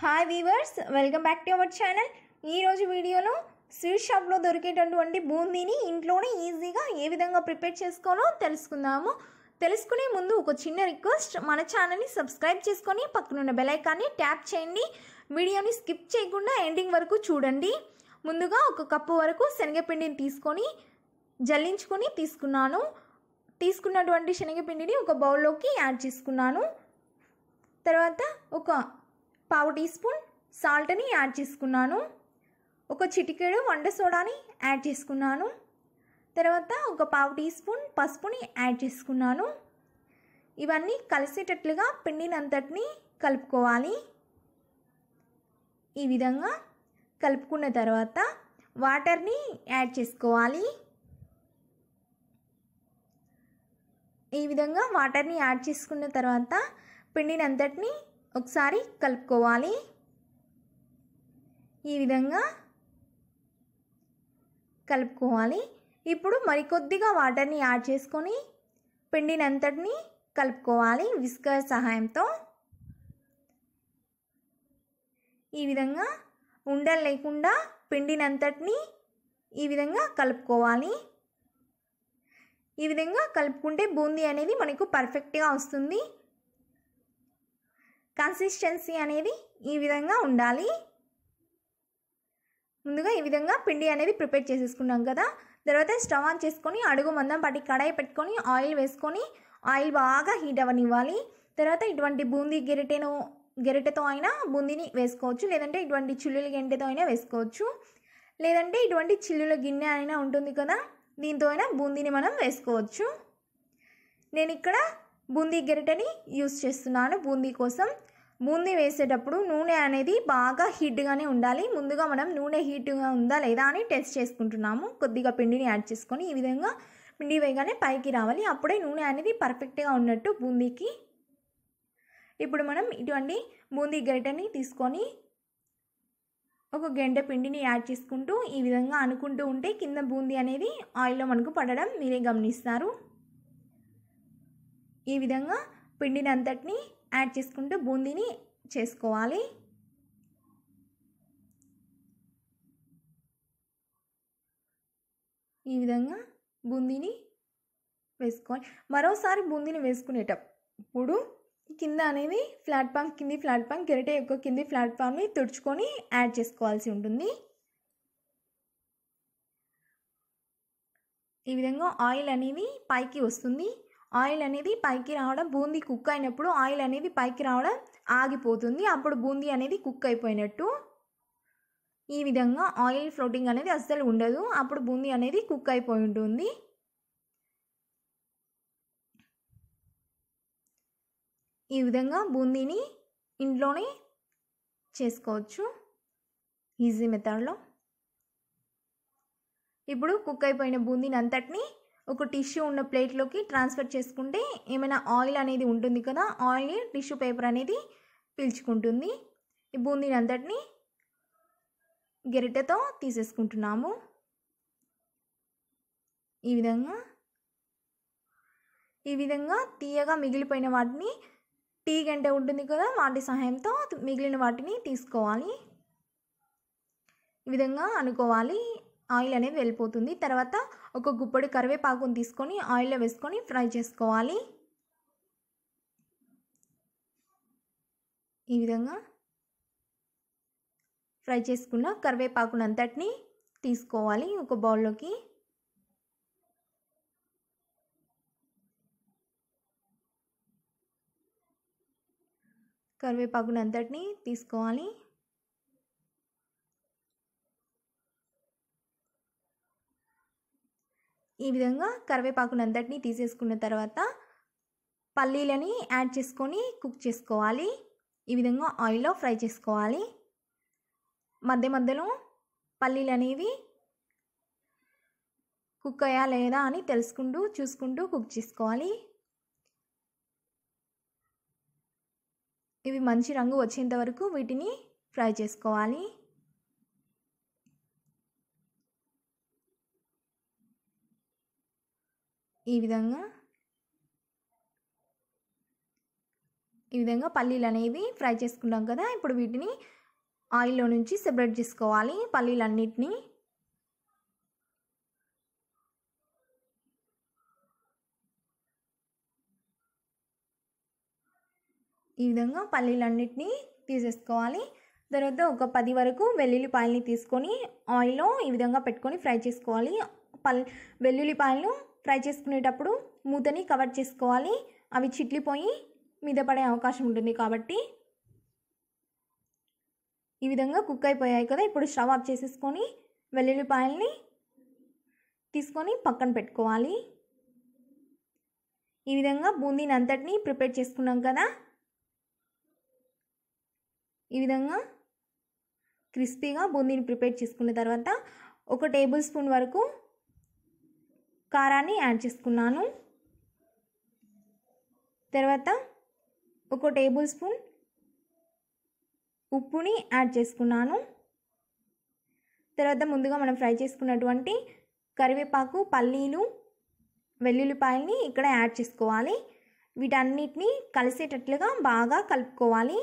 hi viewers welcome back to our channel ఈరోజు వీడియోలో sweet షాప్లో దొరికేటటువంటి బూందీని ఇంట్లోనే ఈజీగా ఏ విధంగా ప్రిపేర్ చేసుకోవాలో తెలుసుకుందాము తెలుసుకునే ముందు ఒక చిన్న రిక్వెస్ట్ మన ఛానల్ని సబ్స్క్రైబ్ చేసుకొని పక్కనున్న బెలైకాన్ని ట్యాప్ చేయండి వీడియోని స్కిప్ చేయకుండా ఎండింగ్ వరకు చూడండి ముందుగా ఒక కప్పు వరకు శనగపిండిని తీసుకొని జల్లించుకొని తీసుకున్నాను తీసుకున్నటువంటి శనగపిండిని ఒక బౌల్లోకి యాడ్ చేసుకున్నాను తర్వాత ఒక పావు టీ స్పూన్ సాల్ట్ని యాడ్ చేసుకున్నాను ఒక చిటికెడు వండ సోడాని యాడ్ చేసుకున్నాను తర్వాత ఒక పావు టీ స్పూన్ పసుపుని యాడ్ చేసుకున్నాను ఇవన్నీ కలిసేటట్లుగా పిండినంతటిని కలుపుకోవాలి ఈ విధంగా కలుపుకున్న తర్వాత వాటర్ని యాడ్ చేసుకోవాలి ఈ విధంగా వాటర్ని యాడ్ చేసుకున్న తర్వాత పిండినంతటిని ఒకసారి కలుపుకోవాలి ఈ విధంగా కలుపుకోవాలి ఇప్పుడు మరికొద్దిగా వాటర్ని యాడ్ చేసుకొని పిండినంతటిని కలుపుకోవాలి విస్కర్ సహాయంతో ఈ విధంగా ఉండలు లేకుండా పిండినంతటిని ఈ విధంగా కలుపుకోవాలి ఈ విధంగా కలుపుకుంటే బూందీ అనేది మనకు పర్ఫెక్ట్గా వస్తుంది కన్సిస్టెన్సీ అనేది ఈ విధంగా ఉండాలి ముందుగా ఈ విధంగా పిండి అనేది ప్రిపేర్ చేసేసుకున్నాం కదా తర్వాత స్టవ్ ఆన్ చేసుకొని అడుగు మందం పట్టి కడాయి పెట్టుకొని ఆయిల్ వేసుకొని ఆయిల్ బాగా హీట్ అవ్వనివ్వాలి తర్వాత ఇటువంటి బూందీ గెరిటెను గెరిటెతో అయినా బూందీని వేసుకోవచ్చు లేదంటే ఇటువంటి చిల్లుల గెంటెతో అయినా వేసుకోవచ్చు లేదంటే ఇటువంటి చిల్లుల గిన్నె అయినా ఉంటుంది కదా దీంతో అయినా బూందీని మనం వేసుకోవచ్చు నేను ఇక్కడ బూందీ గెరిటెని యూస్ చేస్తున్నాను బూందీ కోసం బూందీ వేసేటప్పుడు నూనె అనేది బాగా హీట్గానే ఉండాలి ముందుగా మనం నూనె హీట్గా ఉందా లేదా అని టెస్ట్ చేసుకుంటున్నాము కొద్దిగా పిండిని యాడ్ చేసుకొని ఈ విధంగా పిండి వేయగానే పైకి రావాలి అప్పుడే నూనె అనేది పర్ఫెక్ట్గా ఉన్నట్టు బూందీకి ఇప్పుడు మనం ఇటువంటి బూందీ గరిటని తీసుకొని ఒక గంట పిండిని యాడ్ చేసుకుంటూ ఈ విధంగా అనుకుంటూ ఉంటే కింద బూందీ అనేది ఆయిల్లో మనకు పడడం మీరే గమనిస్తారు ఈ విధంగా పిండిని అంతటినీ యాడ్ చేసుకుంటూ బూందీని చేసుకోవాలి ఈ విధంగా బూందీని వేసుకోవాలి మరోసారి బూందీని వేసుకునేటప్పుడు కింద అనేది ప్లాట్ఫామ్ కింది ప్లాట్ఫామ్ గెరిట యొక్క కింది ప్లాట్ఫామ్ని తుడుచుకొని యాడ్ చేసుకోవాల్సి ఉంటుంది ఈ విధంగా ఆయిల్ అనేది పైకి వస్తుంది ఆయిల్ అనేది పైకి రావడం బూందీ కుక్ అయినప్పుడు ఆయిల్ అనేది పైకి రావడం ఆగిపోతుంది అప్పుడు బూందీ అనేది కుక్ అయిపోయినట్టు ఈ విధంగా ఆయిల్ ఫ్లోటింగ్ అనేది అస్సలు ఉండదు అప్పుడు బూందీ అనేది కుక్ అయిపోయి ఉంటుంది ఈ విధంగా బూందీని ఇంట్లోనే చేసుకోవచ్చు ఈజీ మెథడ్లో ఇప్పుడు కుక్ అయిపోయిన బూందీని అంతటిని ఒక టిష్యూ ఉన్న ప్లేట్లోకి ట్రాన్స్ఫర్ చేసుకుంటే ఏమైనా ఆయిల్ అనేది ఉంటుంది కదా ఆయిల్ని టిష్యూ పేపర్ అనేది పీల్చుకుంటుంది ఈ బూందీని అంతటిని గెరిటతో తీసేసుకుంటున్నాము ఈ విధంగా ఈ విధంగా తీయగా మిగిలిపోయిన వాటిని టీ గంట ఉంటుంది కదా వాటి సహాయంతో మిగిలిన వాటిని తీసుకోవాలి ఈ విధంగా అనుకోవాలి ఆయిల్ అనేది వెళ్ళిపోతుంది తర్వాత ఒక గుప్పడి కరివేపాకును తీసుకొని ఆయిల్లో వేసుకొని ఫ్రై చేసుకోవాలి ఈ విధంగా ఫ్రై చేసుకున్న అంతటిని తీసుకోవాలి ఒక బౌల్లోకి అంతటిని తీసుకోవాలి ఈ విధంగా అంతటినీ తీసేసుకున్న తర్వాత పల్లీలని యాడ్ చేసుకొని కుక్ చేసుకోవాలి ఈ విధంగా ఆయిల్లో ఫ్రై చేసుకోవాలి మధ్య మధ్యలో పల్లీలు అనేవి కుక్ అయ్యా లేదా అని తెలుసుకుంటూ చూసుకుంటూ కుక్ చేసుకోవాలి ఇవి మంచి రంగు వచ్చేంత వరకు వీటిని ఫ్రై చేసుకోవాలి ఈ విధంగా ఈ విధంగా పల్లీలు అనేవి ఫ్రై చేసుకున్నాం కదా ఇప్పుడు వీటిని ఆయిల్లో నుంచి సెపరేట్ చేసుకోవాలి అన్నిటినీ ఈ విధంగా పల్లీలన్నిటినీ తీసేసుకోవాలి తర్వాత ఒక పది వరకు వెల్లుల్లిపాయలని తీసుకొని ఆయిల్లో ఈ విధంగా పెట్టుకొని ఫ్రై చేసుకోవాలి పల్ వెల్లుల్లిపాయలు ఫ్రై చేసుకునేటప్పుడు మూతని కవర్ చేసుకోవాలి అవి చిట్లిపోయి మీద పడే అవకాశం ఉంటుంది కాబట్టి ఈ విధంగా కుక్ అయిపోయాయి కదా ఇప్పుడు స్టవ్ ఆఫ్ చేసేసుకొని వెల్లుల్లిపాయల్ని తీసుకొని పక్కన పెట్టుకోవాలి ఈ విధంగా బూందీని అంతటినీ ప్రిపేర్ చేసుకున్నాం కదా ఈ విధంగా క్రిస్పీగా బూందీని ప్రిపేర్ చేసుకున్న తర్వాత ఒక టేబుల్ స్పూన్ వరకు కారాన్ని యాడ్ చేసుకున్నాను తర్వాత ఒక టేబుల్ స్పూన్ ఉప్పుని యాడ్ చేసుకున్నాను తర్వాత ముందుగా మనం ఫ్రై చేసుకున్నటువంటి కరివేపాకు పల్లీలు వెల్లుల్లిపాయల్ని ఇక్కడ యాడ్ చేసుకోవాలి వీటన్నిటిని కలిసేటట్లుగా బాగా కలుపుకోవాలి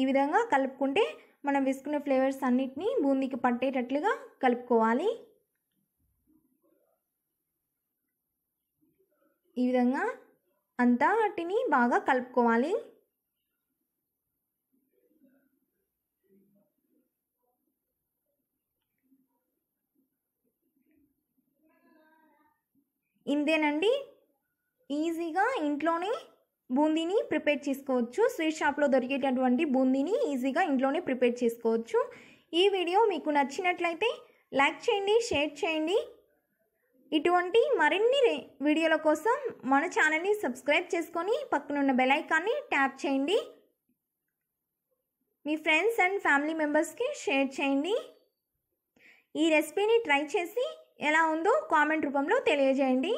ఈ విధంగా కలుపుకుంటే మనం వేసుకునే ఫ్లేవర్స్ అన్నిటినీ బూందీకి పట్టేటట్లుగా కలుపుకోవాలి ఈ విధంగా అంతా వాటిని బాగా కలుపుకోవాలి ఇంతేనండి ఈజీగా ఇంట్లోనే బూందీని ప్రిపేర్ చేసుకోవచ్చు స్వీట్ షాప్లో దొరికేటటువంటి బూందీని ఈజీగా ఇంట్లోనే ప్రిపేర్ చేసుకోవచ్చు ఈ వీడియో మీకు నచ్చినట్లయితే లైక్ చేయండి షేర్ చేయండి ఇటువంటి మరిన్ని వీడియోల కోసం మన ఛానల్ని సబ్స్క్రైబ్ చేసుకొని పక్కనున్న బెలైకాన్ని ట్యాప్ చేయండి మీ ఫ్రెండ్స్ అండ్ ఫ్యామిలీ మెంబర్స్కి షేర్ చేయండి ఈ రెసిపీని ట్రై చేసి ఎలా ఉందో కామెంట్ రూపంలో తెలియజేయండి